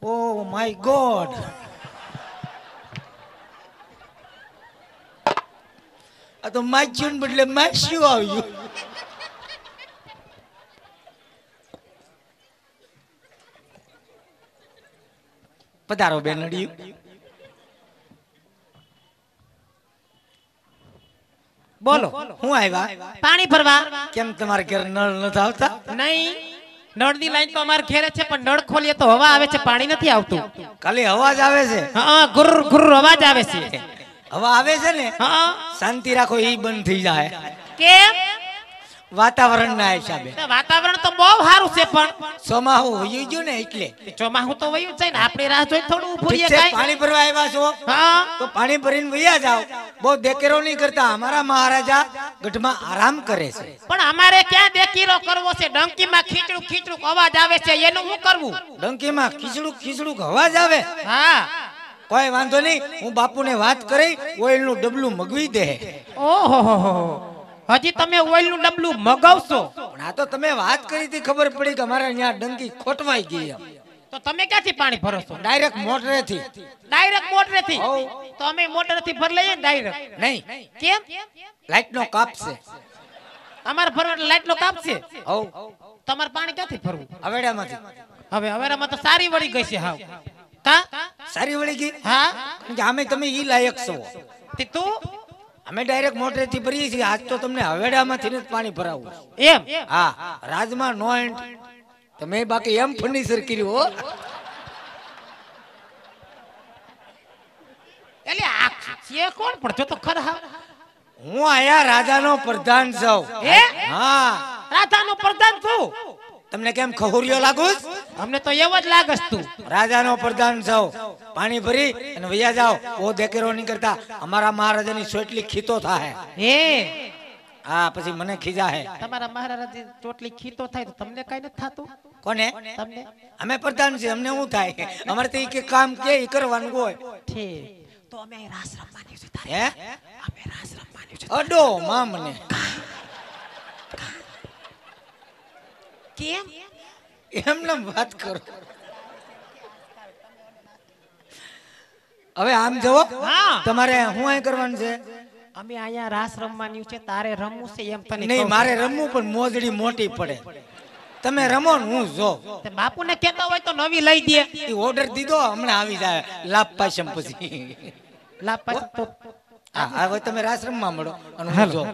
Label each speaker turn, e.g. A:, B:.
A: O oh my God. આ તો માચ્યું બદલે માચ્યું આવ્યું પધારો બેન અડિયું બોલો હું આવ્યા પાણી ભરવા કેમ તમારે ઘેર નળ નથી આવતા નહીં નળ ની લાઈન તો અમાર ઘેરે છે પણ નળ ખોલીએ તો હવા આવે છે પાણી નથી આવતું ખાલી અવાજ આવે છે હા ગુર ગુર અવાજ આવે છે હવા આવે છે ને હા શાંતિ રાખો એ બંધ થઈ જાય કેમ વાતાવરણ ના હિસાબે વાતાવરણ તો બહુ સારું છે પણ ચોમાહું વયું ગયું ને એટલે ચોમાહું તો વયું જાય ને આપણે રાહ જોઈ થોડું ઉભું પાણી ભરવા આવ્યા છો હા તો પાણી ભરીને વયા જાવ બહુ દેકેરો નહીં કરતા અમારા મહારાજા ગઢમાં આરામ કરે છે પણ અમારે ક્યાં દેકીરો કરવો છે ડંકીમાં ખીચડું ખીચડું અવાજ આવે છે એનું શું કરવું ડંકીમાં ખીચડું ખીચડું અવાજ આવે હા કોઈ વાંધો નહીં હું બાપુ ને વાત કરી ઓઇલનું ડબલું મગવી દે ઓહો હજી તમે ઓઇલ નું ડબલું મગાવશો પણ આ તો તમે વાત કરી હતી ખબર પડી કે અમારે અહીંયા ડંકી ખોટવાઈ ગઈ એમ તો તમે ક્યાંથી પાણી ભરો છો ડાયરેક્ટ મોટરે થી ડાયરેક્ટ મોટરે થી તો અમે મોટર થી ભર લઈએ ડાયરેક્ટ નહીં કેમ લાઈટ નો કાપ છે તમારે ભરવા લાઈટ નો કાપ છે હવ તમારે પાણી ક્યાંથી ભરવું હવેડામાંથી હવે હવેડામાં તો સારી વળી ગઈ છે હા કા સારી વળી ગઈ હા કે અમે તમે ઈ લાયક છો તે તું અમે ડાયરેક્ટ મોટરે થી ભરીએ છીએ આજ તો તમને હવેડામાંથી જ પાણી ભરાવું એમ હા રાજમાં નો એન્ડ તમે બાકી એમ ફર્નિચર કર્યું એટલે આ છે કોણ પડતો તો ખરા હું આયા રાજાનો પ્રધાન છું હે હા રાજાનો પ્રધાન છું તમને કેમ ખહુરિયો લાગુ અમને તો એવો જ લાગસ તું રાજાનો પ્રધાન છો પાણી ભરી અને વૈયા જાઓ ઓ દેકેરો નહીં કરતા અમારા મહારાજાની સોટલી ખીતો થાય હે હા પછી મને ખીજા હે તમારા મહારાજની ચોટલી ખીતો થાય તો તમને કઈ નથી થતું કોને તમને અમે પ્રધાન છે અમને શું થાય અમારે તો કે કામ કે કરવાનું હોય ઠીક તો અમે રાસ રમવાની છે તારે હે અમે રાસ રમવાની છે અડો માં મને કેમ એમને વાત કરો હવે આમ જવો તમારે હું અહીં કરવાનું છે અમે અહીંયા રાસ રમવાની છે તારે રમવું છે એમ તને નહીં મારે રમવું પણ મોજડી મોટી પડે તમે રમો ને હું જો બાપુને કહેતા હોય તો નવી લઈ દે એ ઓર્ડર દીધો હમણાં આવી જાય લાભ પાછમ પછી લાભ પાછમ હા આ હવે તમે રાસ રમવા મળો અને હું